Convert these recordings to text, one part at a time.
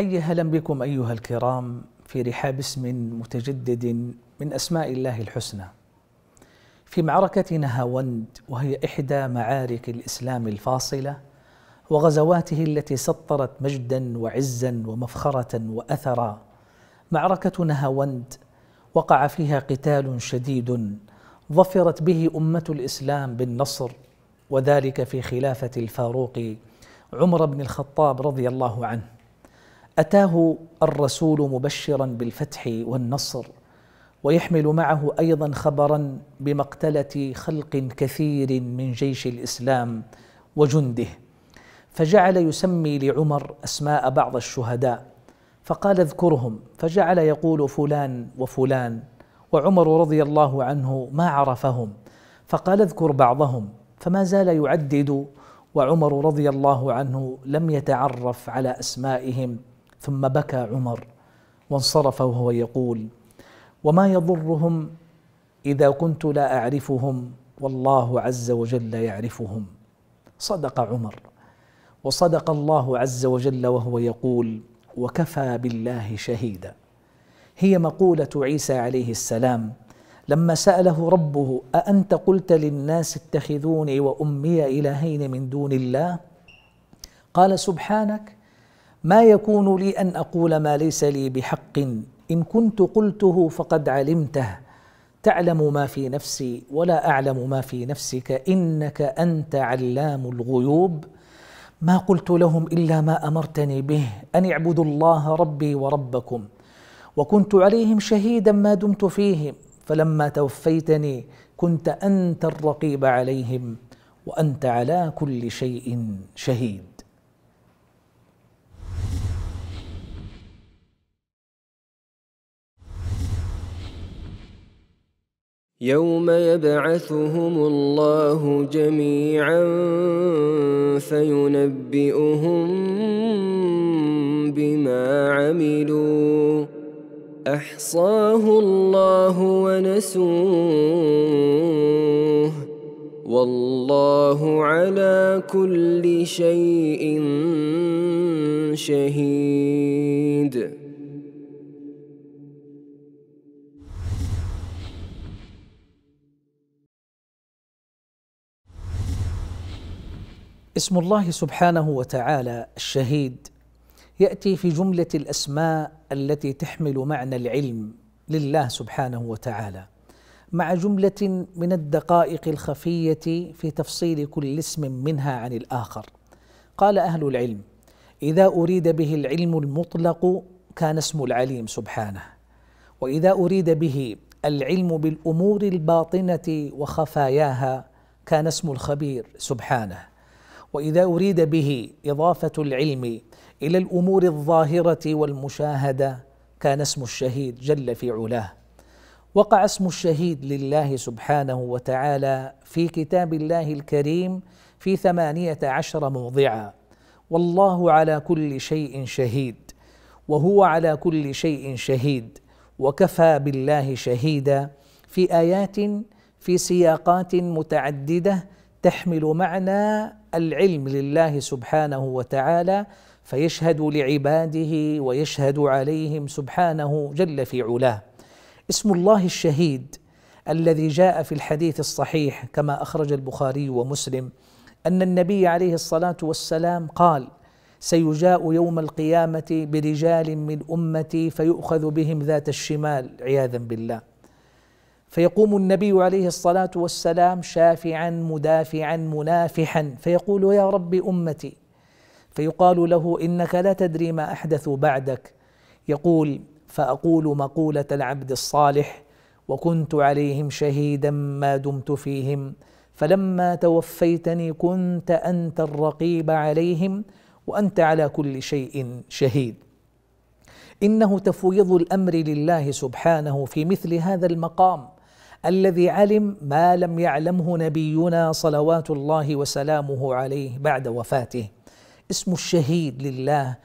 حي هلا بكم أيها الكرام في رحاب اسم متجدد من أسماء الله الحسنى في معركة نهاوند وهي إحدى معارك الإسلام الفاصلة وغزواته التي سطرت مجدا وعزا ومفخرة وأثرا معركة نهاوند وقع فيها قتال شديد ظفرت به أمة الإسلام بالنصر وذلك في خلافة الفاروق عمر بن الخطاب رضي الله عنه اتاه الرسول مبشرا بالفتح والنصر ويحمل معه ايضا خبرا بمقتله خلق كثير من جيش الاسلام وجنده فجعل يسمي لعمر اسماء بعض الشهداء فقال اذكرهم فجعل يقول فلان وفلان وعمر رضي الله عنه ما عرفهم فقال اذكر بعضهم فما زال يعدد وعمر رضي الله عنه لم يتعرف على اسمائهم ثم بكى عمر وانصرف وهو يقول وما يضرهم اذا كنت لا اعرفهم والله عز وجل يعرفهم صدق عمر وصدق الله عز وجل وهو يقول وكفى بالله شهيدا هي مقوله عيسى عليه السلام لما ساله ربه اانت قلت للناس اتخذوني وامي الهين من دون الله قال سبحانك ما يكون لي ان اقول ما ليس لي بحق ان كنت قلته فقد علمته تعلم ما في نفسي ولا اعلم ما في نفسك انك انت علام الغيوب ما قلت لهم الا ما امرتني به ان اعبدوا الله ربي وربكم وكنت عليهم شهيدا ما دمت فيهم فلما توفيتني كنت انت الرقيب عليهم وانت على كل شيء شهيد يوم يبعثهم الله جميعا فينبئهم بما عملوا احصاه الله ونسوه والله على كل شيء شهيد اسم الله سبحانه وتعالى الشهيد ياتي في جمله الاسماء التي تحمل معنى العلم لله سبحانه وتعالى مع جمله من الدقائق الخفيه في تفصيل كل اسم منها عن الاخر قال اهل العلم اذا اريد به العلم المطلق كان اسم العليم سبحانه واذا اريد به العلم بالامور الباطنه وخفاياها كان اسم الخبير سبحانه واذا اريد به اضافه العلم الى الامور الظاهره والمشاهده كان اسم الشهيد جل في علاه وقع اسم الشهيد لله سبحانه وتعالى في كتاب الله الكريم في ثمانيه عشر موضعا والله على كل شيء شهيد وهو على كل شيء شهيد وكفى بالله شهيدا في ايات في سياقات متعدده تحمل معنى العلم لله سبحانه وتعالى فيشهد لعباده ويشهد عليهم سبحانه جل في علاه اسم الله الشهيد الذي جاء في الحديث الصحيح كما اخرج البخاري ومسلم ان النبي عليه الصلاه والسلام قال سيجاء يوم القيامه برجال من امتي فيؤخذ بهم ذات الشمال عياذا بالله فيقوم النبي عليه الصلاه والسلام شافعا مدافعا منافحا فيقول يا رب امتي فيقال له انك لا تدري ما احدثوا بعدك يقول فاقول مقوله العبد الصالح وكنت عليهم شهيدا ما دمت فيهم فلما توفيتني كنت انت الرقيب عليهم وانت على كل شيء شهيد انه تفويض الامر لله سبحانه في مثل هذا المقام الذي علم ما لم يعلمه نبينا صلوات الله وسلامه عليه بعد وفاته اسم الشهيد لله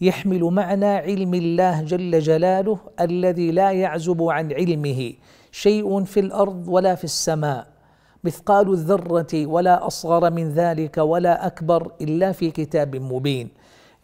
يحمل معنى علم الله جل جلاله الذي لا يعزب عن علمه شيء في الارض ولا في السماء مثقال الذره ولا اصغر من ذلك ولا اكبر الا في كتاب مبين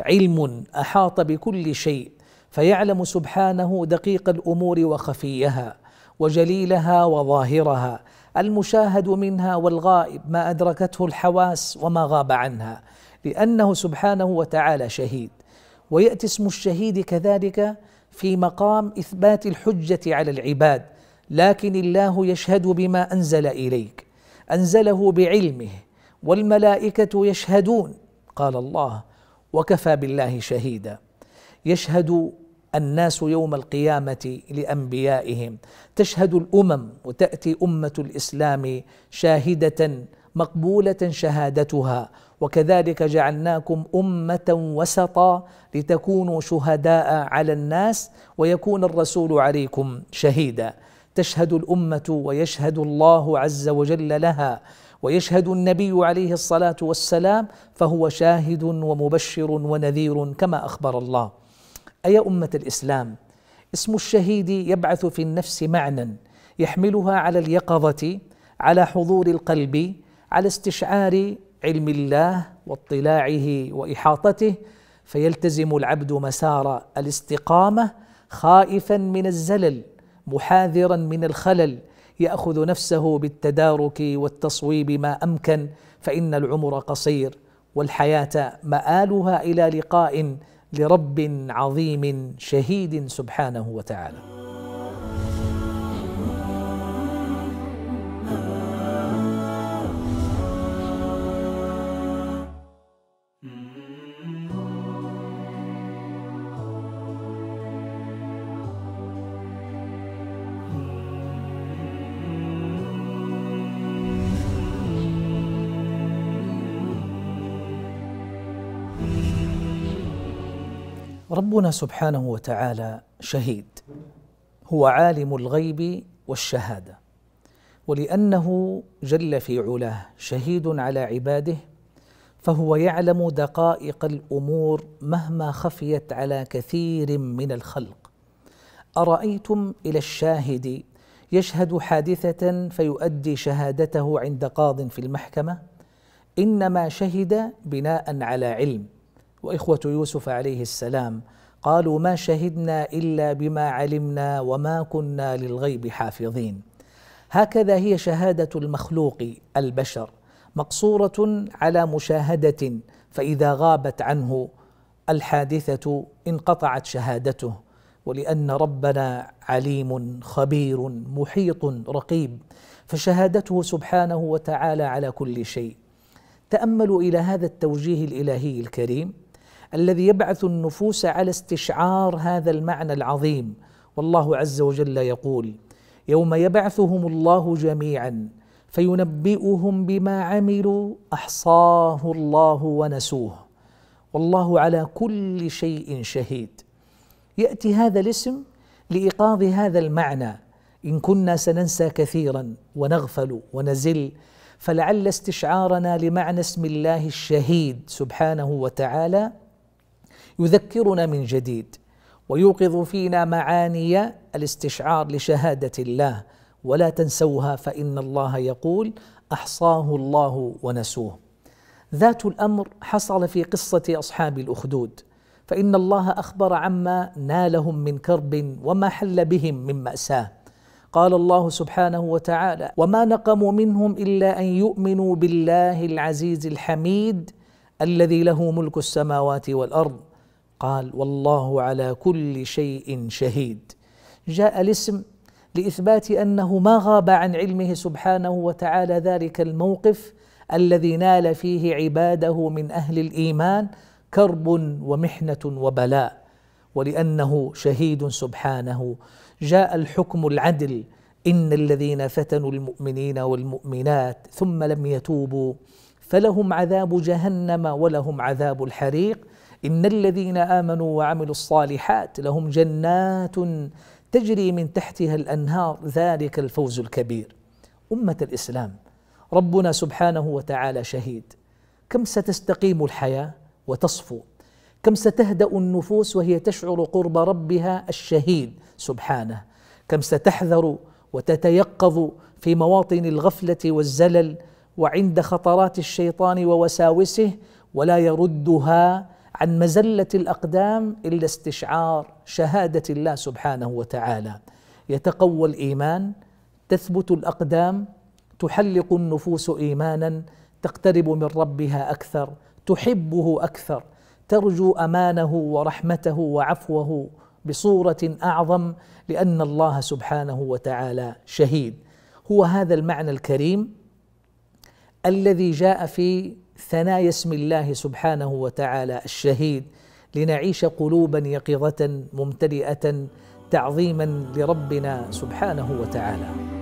علم احاط بكل شيء فيعلم سبحانه دقيق الامور وخفيها وجليلها وظاهرها المشاهد منها والغائب ما ادركته الحواس وما غاب عنها لانه سبحانه وتعالى شهيد وياتي اسم الشهيد كذلك في مقام اثبات الحجه على العباد لكن الله يشهد بما انزل اليك انزله بعلمه والملائكه يشهدون قال الله وكفى بالله شهيدا يشهد الناس يوم القيامه لانبيائهم تشهد الامم وتاتي امه الاسلام شاهده مقبوله شهادتها وكذلك جعلناكم امه وسطا لتكونوا شهداء على الناس ويكون الرسول عليكم شهيدا تشهد الامه ويشهد الله عز وجل لها ويشهد النبي عليه الصلاه والسلام فهو شاهد ومبشر ونذير كما اخبر الله أيا أمة الإسلام اسم الشهيد يبعث في النفس معنى يحملها على اليقظة على حضور القلب على استشعار علم الله واطلاعه وإحاطته فيلتزم العبد مسار الاستقامة خائفا من الزلل محاذرا من الخلل ياخذ نفسه بالتدارك والتصويب ما امكن فان العمر قصير والحياه مآلها الى لقاء لرب عظيم شهيد سبحانه وتعالى ربنا سبحانه وتعالى شهيد هو عالم الغيب والشهاده ولانه جل في علاه شهيد على عباده فهو يعلم دقائق الامور مهما خفيت على كثير من الخلق ارايتم الى الشاهد يشهد حادثه فيؤدي شهادته عند قاض في المحكمه انما شهد بناء على علم واخوه يوسف عليه السلام قالوا ما شهدنا الا بما علمنا وما كنا للغيب حافظين هكذا هي شهاده المخلوق البشر مقصوره على مشاهده فاذا غابت عنه الحادثه انقطعت شهادته ولان ربنا عليم خبير محيط رقيب فشهادته سبحانه وتعالى على كل شيء تاملوا الى هذا التوجيه الالهي الكريم الذي يبعث النفوس على استشعار هذا المعنى العظيم والله عز وجل يقول يوم يبعثهم الله جميعا فينبئهم بما عملوا احصاه الله ونسوه والله على كل شيء شهيد ياتي هذا الاسم لايقاظ هذا المعنى ان كنا سننسى كثيرا ونغفل ونزل فلعل استشعارنا لمعنى اسم الله الشهيد سبحانه وتعالى يذكرنا من جديد ويوقظ فينا معاني الاستشعار لشهاده الله ولا تنسوها فان الله يقول احصاه الله ونسوه ذات الامر حصل في قصه اصحاب الاخدود فان الله اخبر عما نالهم من كرب وما حل بهم من ماساه قال الله سبحانه وتعالى وما نقموا منهم الا ان يؤمنوا بالله العزيز الحميد الذي له ملك السماوات والارض قال والله على كل شيء شهيد جاء الاسم لاثبات انه ما غاب عن علمه سبحانه وتعالى ذلك الموقف الذي نال فيه عباده من اهل الايمان كرب ومحنه وبلاء ولانه شهيد سبحانه جاء الحكم العدل ان الذين فتنوا المؤمنين والمؤمنات ثم لم يتوبوا فلهم عذاب جهنم ولهم عذاب الحريق إن الذين آمنوا وعملوا الصالحات لهم جنات تجري من تحتها الأنهار ذلك الفوز الكبير أمة الإسلام ربنا سبحانه وتعالى شهيد كم ستستقيم الحياة وتصفو كم ستهدأ النفوس وهي تشعر قرب ربها الشهيد سبحانه كم ستحذر وتتيقظ في مواطن الغفلة والزلل وعند خطرات الشيطان ووساوسه ولا يردها عن مزله الاقدام الا استشعار شهاده الله سبحانه وتعالى يتقوى الايمان تثبت الاقدام تحلق النفوس ايمانا تقترب من ربها اكثر تحبه اكثر ترجو امانه ورحمته وعفوه بصوره اعظم لان الله سبحانه وتعالى شهيد هو هذا المعنى الكريم الذي جاء في ثنايا اسم الله سبحانه وتعالى الشهيد لنعيش قلوبا يقظه ممتلئه تعظيما لربنا سبحانه وتعالى